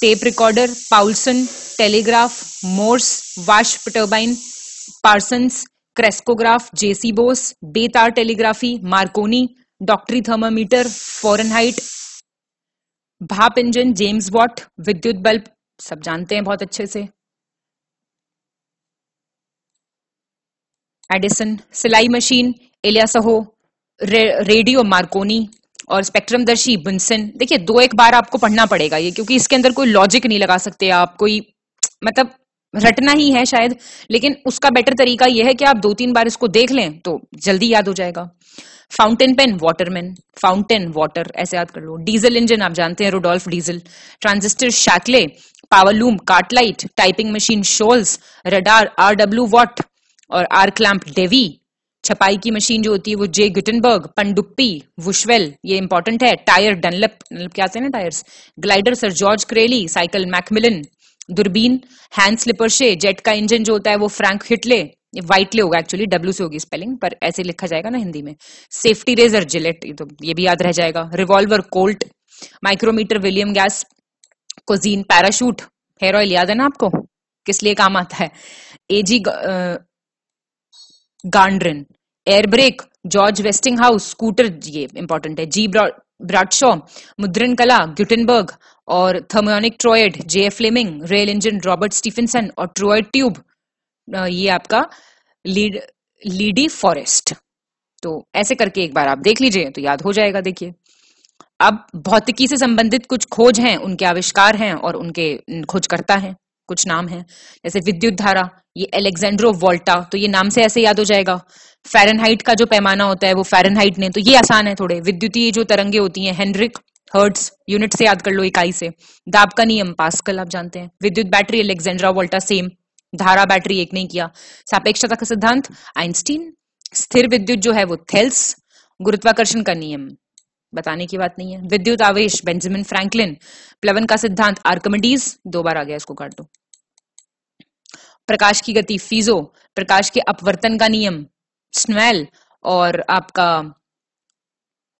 tape recorder Poulsen telegraph Morse वाश turbine Parsons crescograph JC Bose बेतार टेलीग्राफी मार्कोनी डॉक्टरी थर्मामीटर फॉरनहाइट भाप इंजन जेम्स वॉट विद्युत बल्ब सब जानते हैं बहुत अच्छे से एडिसन सिलाई मशीन एलियासहो रे, रेडियो मार्कोनी और स्पेक्ट्रम दर्शी बुनसन देखिए दो एक बार आपको पढ़ना पड़ेगा ये क्योंकि इसके अंदर कोई लॉजिक नहीं लगा सकते आप कोई मतलब रटना ही है शायद लेकिन उसका बेटर तरीका यह है कि आप दो तीन बार इसको देख लें तो जल्दी याद हो जाएगा fountain pen Waterman fountain water ऐसे याद कर लो डीजल इंजन आप जानते हैं Rudolf Diesel transistor Shockley power loom Cartwright typing machine Sholes radar R W Watt और आर क्लैम्प डेवी छपाई की मशीन जो होती है वो जे गिटनबर्ग पंडुप्पी वुशवेल ये इंपॉर्टेंट है टायर डनलप डनलप क्या आते हैं ना tyres glider sir George Cayley cycle Macmillan दूरबीन हैंड स्लिपर से जेट का इंजन जो होता है वो फ्रैंक हिटले वाइटले होगा एक्चुअली डब्ल्यू से होगी स्पेलिंग पर ऐसे लिखा जाएगा ना हिंदी में सेफ्टी रेजर जिलेट तो ये भी याद रह जाएगा revolver Colt micrometer William Gascoigne parachute hair oil याद है ना आपको किस लिए काम आता है AG Garnerin air brake George Westinghouse scooter ये इंपॉर्टेंट है जी ब्रॉडशॉ मुद्रण कला ग्यूटनबर्ग और thermionic triode J F Fleming rail engine Robert Stephenson और ट्रॉयड ट्यूब ये आपका लीड लीडी फॉरेस्ट तो ऐसे करके एक बार आप देख लीजिए तो याद हो जाएगा देखिए अब भौतिकी से संबंधित कुछ खोज हैं उनके आविष्कार हैं और उनके खोजकर्ता हैं कुछ नाम हैं जैसे विद्युत धारा ये एलेक्जेंड्रो वोल्टा तो ये नाम से ऐसे याद हो जाएगा फेरनहाइट का जो पैमाना होता है वो फेरनहाइट ने तो ये आसान है थोड़े विद्युतीय जो तरंगे होती हैं हेनरिक हर्ट्स यूनिट से याद कर लो इकाई से दाब का नियम पास्कल आप जानते हैं विद्युत बैटरी अलेक्जेंड्रा वोल्टा सेम धारा बैटरी एक नहीं किया सापेक्षता का सिद्धांत आइंस्टीन स्थिर विद्युत जो है वो थेल्स गुरुत्वाकर्षण का नियम बताने की बात नहीं है विद्युत आवेश बेंजामिन फ्रैंकलिन प्लवन का सिद्धांत आर्कमिडीज दो बार आ गया इसको काट दो प्रकाश की गति फीजो प्रकाश के अपवर्तन का नियम स्नेल और आपका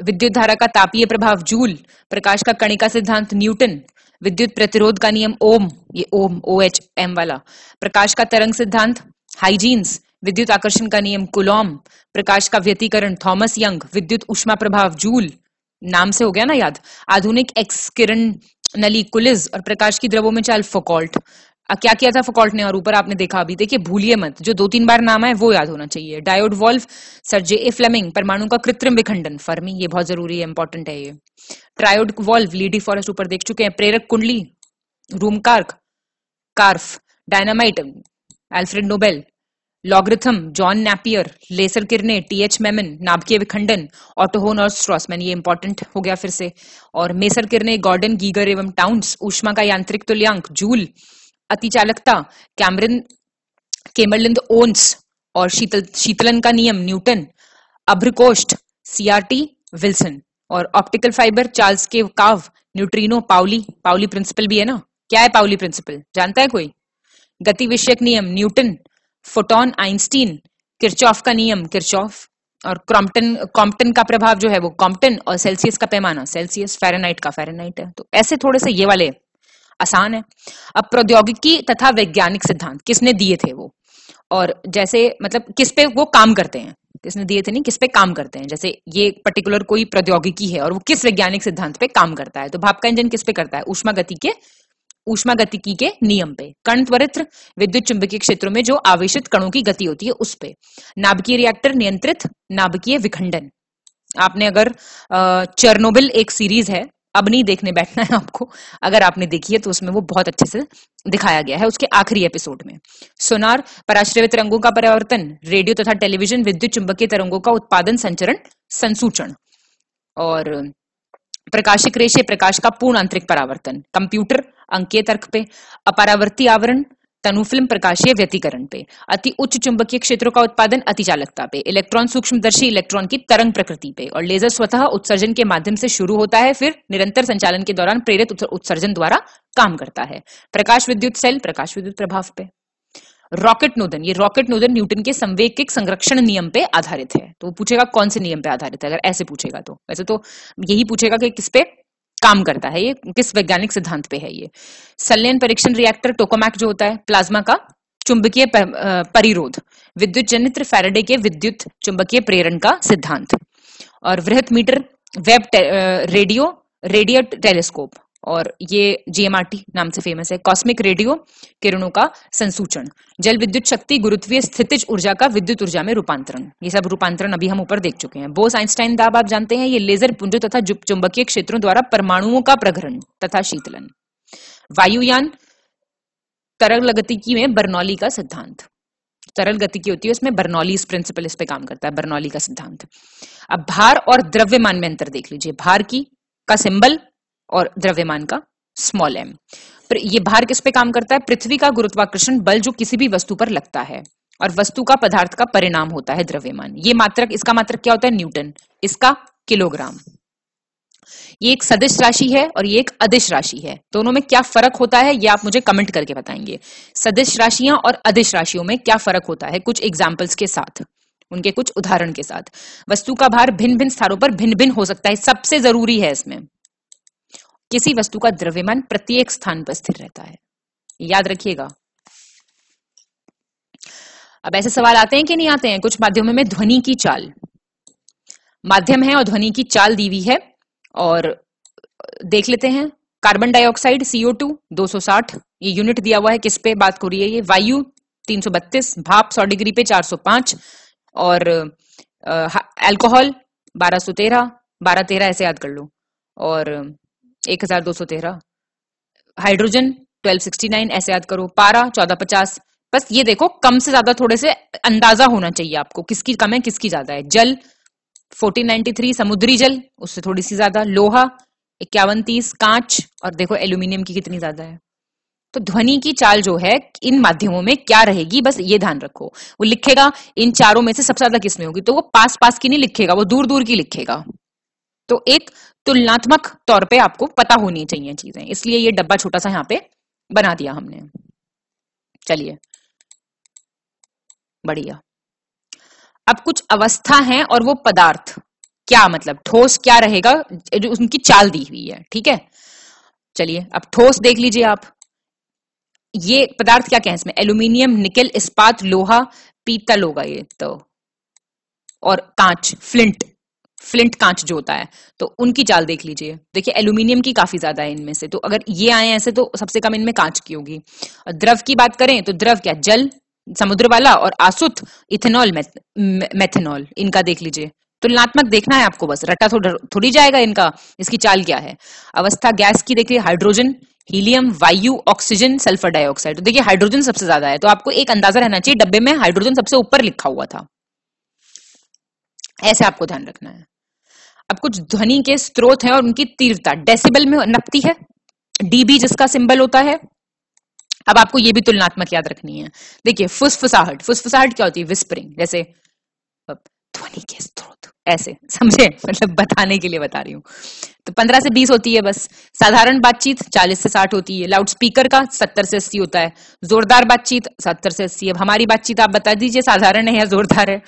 विद्युत धारा का तापीय प्रभाव जूल प्रकाश का कणिका सिद्धांत न्यूटन विद्युत प्रतिरोध का नियम ओम ये ओम ओ एच एम वाला प्रकाश का तरंग सिद्धांत हाइजीन्स विद्युत आकर्षण का नियम कुलॉम प्रकाश का व्यतीकरण थॉमस यंग विद्युत उष्मा प्रभाव जूल नाम से हो गया ना याद आधुनिक एक्स किरण नली कुलिज और प्रकाश की द्रवों में चाल फोकॉल्ट क्या किया था फकॉल्ट ने और ऊपर आपने देखा अभी देखिए भूलिए मत जो दो तीन बार नाम है वो याद होना चाहिए diode valve sir J A Fleming परमाणु का कृत्रिम विखंडन फर्मी ये बहुत जरूरी है इंपॉर्टेंट है ये ट्रायोड वॉल्व लीडी फॉरेस्ट ऊपर देख चुके हैं प्रेरक कुंडली Ruhmkorff dynamite Alfred Nobel logarithm John Napier laser किरने टी एच मेमन नाबकीय विखंडन ऑटोहोन और स्ट्रॉसमैन ये इंपॉर्टेंट हो गया फिर से और मेसर किरने गॉर्डन गीगर एवं टाउन्स ऊष्मा का यांत्रिक तुल्यांक जूल अतिचालकता कैमरिन केमरलिंद ओन्स और शीतल शीतलन का नियम न्यूटन अभ्रकोष्ठ सीआरटी विल्सन और optical fibre Charles K Kao neutrino Pauli Pauli principal भी है ना क्या है पाउली प्रिंसिपल जानता है कोई गति विषयक नियम न्यूटन फोटोन आइंस्टीन किरचॉफ का नियम किरचॉफ और क्रॉम्पटन कॉम्पटन का प्रभाव जो है वो कॉम्पटन और सेल्सियस का पैमाना सेल्सियस फेरेनाइट का फेरेनाइट है तो ऐसे थोड़े से ये वाले आसान है अब प्रौद्योगिकी तथा वैज्ञानिक सिद्धांत किसने दिए थे वो और जैसे मतलब किस पे वो काम करते हैं किसने दिए थे नहीं किस पे काम करते हैं जैसे ये पर्टिकुलर कोई प्रौद्योगिकी है और वो किस वैज्ञानिक सिद्धांत पे काम करता है तो भाप का इंजन किस पे करता है ऊष्मा गति के ऊष्मा गतिकी के नियम पे कण त्वरित विद्युत चुंबकीय क्षेत्रों में जो आवेशित कणों की गति होती है उस पे नाभिकीय रिएक्टर नियंत्रित नाभिकीय विखंडन आपने अगर चर्नोबिल एक सीरीज है अब नहीं देखने बैठना है आपको अगर आपने देखी है तो उसमें वो बहुत अच्छे से दिखाया गया है उसके आखिरी एपिसोड में सोनार पराश्रवित तरंगों का परिवर्तन रेडियो तथा तो टेलीविजन विद्युत चुंबकीय तरंगों का उत्पादन संचरण संसूचन और प्रकाशिक रेशे प्रकाश का पूर्ण आंतरिक परावर्तन कंप्यूटर अंकीय तर्क पे अपरावर्ती आवरण तनुफिल्म प्रकाशीय व्यतीकरण पे अति उच्च चुंबकीय क्षेत्रों का उत्पादन अति चालकता पे इलेक्ट्रॉन सूक्ष्मदर्शी इलेक्ट्रॉन की तरंग प्रकृति पे और लेजर स्वतः उत्सर्जन के माध्यम से शुरू होता है फिर निरंतर संचालन के दौरान प्रेरित उत्सर्जन द्वारा काम करता है प्रकाश विद्युत सेल प्रकाश विद्युत प्रभाव पे रॉकेट नोदन ये रॉकेट नोदन न्यूटन के संवेकिक संरक्षण नियम पे आधारित है तो पूछेगा कौन से नियम पे आधारित है अगर ऐसे पूछेगा तो वैसे तो यही पूछेगा कि किस पे काम करता है ये किस वैज्ञानिक सिद्धांत पे है ये सल्यन परीक्षण रिएक्टर टोकोमैक जो होता है प्लाज्मा का चुंबकीय परिरोध विद्युत जनित्र फैराडे के विद्युत चुंबकीय प्रेरण का सिद्धांत और वृहत metre wave radio radio telescope और ये जीएमआरटी नाम से फेमस है कॉस्मिक रेडियो किरणों का संसूचन जल विद्युत शक्ति गुरुत्वीय स्थितिज ऊर्जा का विद्युत ऊर्जा में रूपांतरण ये सब रूपांतरण अभी हम ऊपर देख चुके हैं बोस आइंस्टाइन दाब आप जानते हैं ये लेजर पुंज तथा चुंबकीय क्षेत्रों द्वारा परमाणुओं का प्रग्रहण तथा शीतलन वायुयान तरल गतिकी में बर्नौली का सिद्धांत तरल गति की होती है उसमें बर्नौलीस प्रिंसिपल इस पे काम करता है बर्नौली का सिद्धांत अब भार और द्रव्यमान में अंतर देख लीजिए भार की का सिंबल और द्रव्यमान का स्मॉल एम ये भार किस पे काम करता है पृथ्वी का गुरुत्वाकर्षण बल जो किसी भी वस्तु पर लगता है और वस्तु का पदार्थ का परिणाम होता है द्रव्यमान ये मात्रक इसका मात्रक क्या होता है न्यूटन इसका किलोग्राम ये एक सदिश राशि है और ये एक अदिश राशि है दोनों में क्या फर्क होता है ये आप मुझे कमेंट करके बताएंगे सदिश राशियां और अदिश राशियों में क्या फर्क होता है कुछ एग्जाम्पल्स के साथ उनके कुछ उदाहरण के साथ वस्तु का भार भिन्न भिन्न स्थानों पर भिन्न भिन्न हो सकता है सबसे जरूरी है इसमें किसी वस्तु का द्रव्यमान प्रत्येक स्थान पर स्थिर रहता है याद रखिएगा अब ऐसे सवाल आते हैं कि नहीं आते हैं कुछ माध्यमों में ध्वनि की चाल माध्यम है और ध्वनि की चाल दी हुई है और देख लेते हैं कार्बन डाइऑक्साइड सीओ टू दो ये यूनिट दिया हुआ है किस पे बात करिए ये वायु 332 भाप 100 डिग्री पे 405 और अल्कोहल 1213 1213 ऐसे याद कर लो और एक हजार दो सौ तेरह हाइड्रोजन ट्वेल्व सिक्सटी नाइन ऐसे याद करो पारा चौदह पचास बस ये देखो कम से ज्यादा थोड़े से अंदाजा होना चाहिए आपको किसकी कम है किसकी ज्यादा है जल थ्री समुद्री जल उससे थोड़ी सी ज्यादा लोहा इक्यावन तीस कांच और देखो एल्यूमिनियम की कितनी ज्यादा है तो ध्वनि की चाल जो है इन माध्यमों में क्या रहेगी बस ये ध्यान रखो वो लिखेगा इन चारों में से सबसे ज्यादा किसमें होगी तो वो पास पास की नहीं लिखेगा वो दूर दूर की लिखेगा तो एक तुलनात्मक तौर पे आपको पता होनी चाहिए चीजें इसलिए ये डब्बा छोटा सा यहाँ पे बना दिया हमने चलिए बढ़िया अब कुछ अवस्था है और वो पदार्थ क्या मतलब ठोस क्या रहेगा जो उनकी चाल दी हुई है ठीक है चलिए अब ठोस देख लीजिए आप ये पदार्थ क्या क्या है इसमें एल्यूमिनियम निकल इस्पात लोहा पीतल होगा ये तो और कांच फ्लिंट फ्लिंट कांच जो होता है तो उनकी चाल देख लीजिए देखिए एल्यूमिनियम की काफी ज्यादा है इनमें से तो अगर ये आए ऐसे तो सबसे कम इनमें कांच की होगी और द्रव की बात करें तो द्रव क्या जल समुद्र वाला और आसुत इथेनॉल मेथेनॉल इनका देख लीजिए तुलनात्मक तो देखना है आपको बस रट्टा थोड़ा थोड़ी जाएगा इनका इसकी चाल क्या है अवस्था गैस की देखिए हाइड्रोजन हीलियम वायु ऑक्सीजन सल्फर डाइऑक्साइड तो देखिए हाइड्रोजन सबसे ज्यादा है तो आपको एक अंदाजा रहना चाहिए डब्बे में हाइड्रोजन सबसे ऊपर लिखा हुआ था ऐसे आपको ध्यान रखना है अब कुछ ध्वनि के स्रोत हैं और उनकी तीव्रता डेसिबल में नपती है डीबी जिसका सिंबल होता है अब आपको ये भी तुलनात्मक याद रखनी है देखिए फुसफुसाहट फुसफुसाहट क्या होती है विस्परिंग जैसे ध्वनि के स्त्रोत ऐसे समझे मतलब बताने के लिए बता रही हूँ तो पंद्रह से बीस होती है बस साधारण बातचीत चालीस से साठ होती है लाउड स्पीकर का सत्तर से अस्सी होता है जोरदार बातचीत सत्तर से अस्सी अब हमारी बातचीत आप बता दीजिए साधारण है या जोरदार है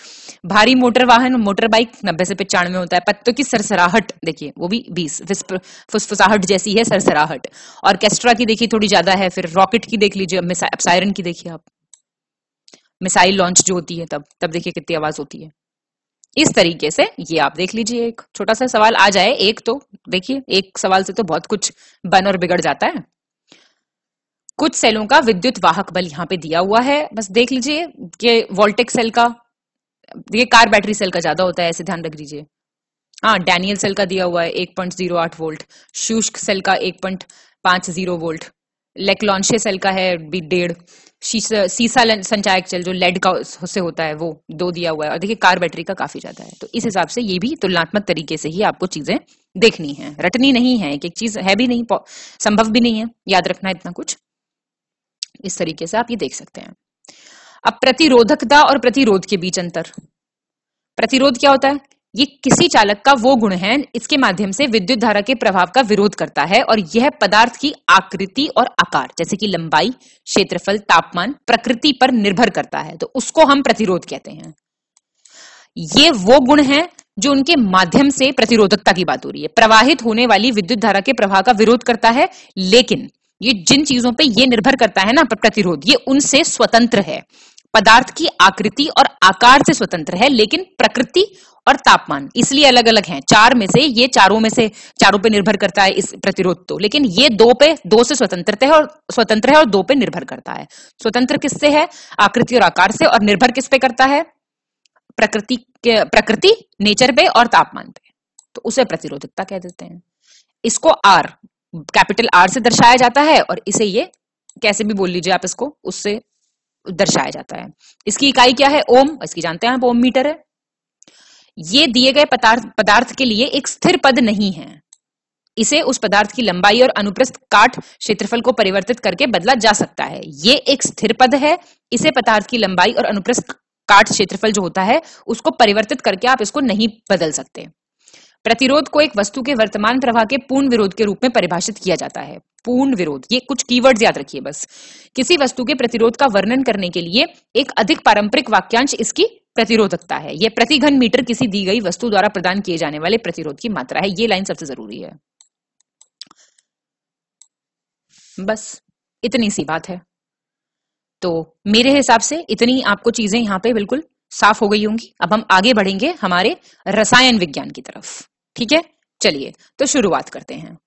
भारी मोटर वाहन मोटर बाइक नब्बे से पचानवे होता है पत्तों की सरसराहट देखिए वो भी बीस फुसफुसाहट जैसी है सरसराहट ऑर्केस्ट्रा की देखिए थोड़ी ज्यादा है फिर रॉकेट की देख लीजिए अब सायरन की देखिए आप मिसाइल लॉन्च जो होती है तब तब देखिए कितनी आवाज होती है इस तरीके से ये आप देख लीजिए एक छोटा सा सवाल आ जाए एक तो देखिए एक सवाल से तो बहुत कुछ बन और बिगड़ जाता है कुछ सेलों का विद्युत वाहक बल यहाँ पे दिया हुआ है बस देख लीजिए ये वोल्टेक सेल का ये कार बैटरी सेल का ज्यादा होता है ऐसे ध्यान रख लीजिए हाँ डैनियल सेल का दिया हुआ है एक पॉइंट जीरो आठ वोल्ट शुष्क सेल का एक पॉइंट पांच जीरो वोल्ट लॉन्शे सेल का है बी डेढ़ सीसा संचायक चल जो लेड का से होता है वो दो दिया हुआ है और देखिए कार बैटरी का काफी ज्यादा है तो इस हिसाब से ये भी तुलनात्मक तरीके से ही आपको चीजें देखनी है रटनी नहीं है एक एक चीज है भी नहीं संभव भी नहीं है याद रखना इतना कुछ इस तरीके से आप ये देख सकते हैं अब प्रतिरोधकता और प्रतिरोध के बीच अंतर प्रतिरोध क्या होता है ये किसी चालक का वो गुण है इसके माध्यम से विद्युत धारा के प्रभाव का विरोध करता है और यह पदार्थ की आकृति और आकार जैसे कि लंबाई क्षेत्रफल तापमान प्रकृति पर निर्भर करता है तो उसको हम प्रतिरोध कहते हैं ये वो गुण है जो उनके माध्यम से प्रतिरोधकता की बात हो रही है प्रवाहित होने वाली विद्युत धारा के प्रभाव का विरोध करता है लेकिन ये जिन चीजों पे ये निर्भर करता है ना प्रतिरोध ये उनसे स्वतंत्र है पदार्थ की आकृति और आकार से स्वतंत्र है लेकिन प्रकृति और तापमान इसलिए अलग अलग हैं चार में से ये चारों में से चारों पे निर्भर करता है इस प्रतिरोध तो लेकिन ये दो पे दो से स्वतंत्रता है और स्वतंत्र है और दो पे निर्भर करता है स्वतंत्र किससे है आकृति और आकार से और निर्भर किस पे करता है प्रकृति के प्रकृति नेचर पे और तापमान पे तो उसे प्रतिरोधकता कह देते हैं इसको आर कैपिटल आर से दर्शाया जाता है और इसे ये कैसे भी बोल लीजिए आप इसको उससे दर्शाया जाता है इसकी इकाई क्या है ओम इसकी जानते हैं आप ओम मीटर है ये दिए गए पदार्थ पदार्थ के लिए एक स्थिर पद नहीं है इसे उस पदार्थ की लंबाई और अनुप्रस्थ काट क्षेत्रफल को परिवर्तित करके बदला जा सकता है ये एक स्थिर पद है इसे पदार्थ की लंबाई और अनुप्रस्थ काट क्षेत्रफल जो होता है उसको परिवर्तित करके आप इसको नहीं बदल सकते प्रतिरोध को एक वस्तु के वर्तमान प्रवाह के पूर्ण विरोध के रूप में परिभाषित किया जाता है पूर्ण विरोध ये कुछ कीवर्ड याद रखिए बस किसी वस्तु के प्रतिरोध का वर्णन करने के लिए एक अधिक पारंपरिक वाक्यांश इसकी प्रतिरोधकता है यह प्रति घन मीटर किसी दी गई वस्तु द्वारा प्रदान किए जाने वाले प्रतिरोध की मात्रा है ये लाइन सबसे जरूरी है बस इतनी सी बात है तो मेरे हिसाब से इतनी आपको चीजें यहां पे बिल्कुल साफ हो गई होंगी अब हम आगे बढ़ेंगे हमारे रसायन विज्ञान की तरफ ठीक है चलिए तो शुरुआत करते हैं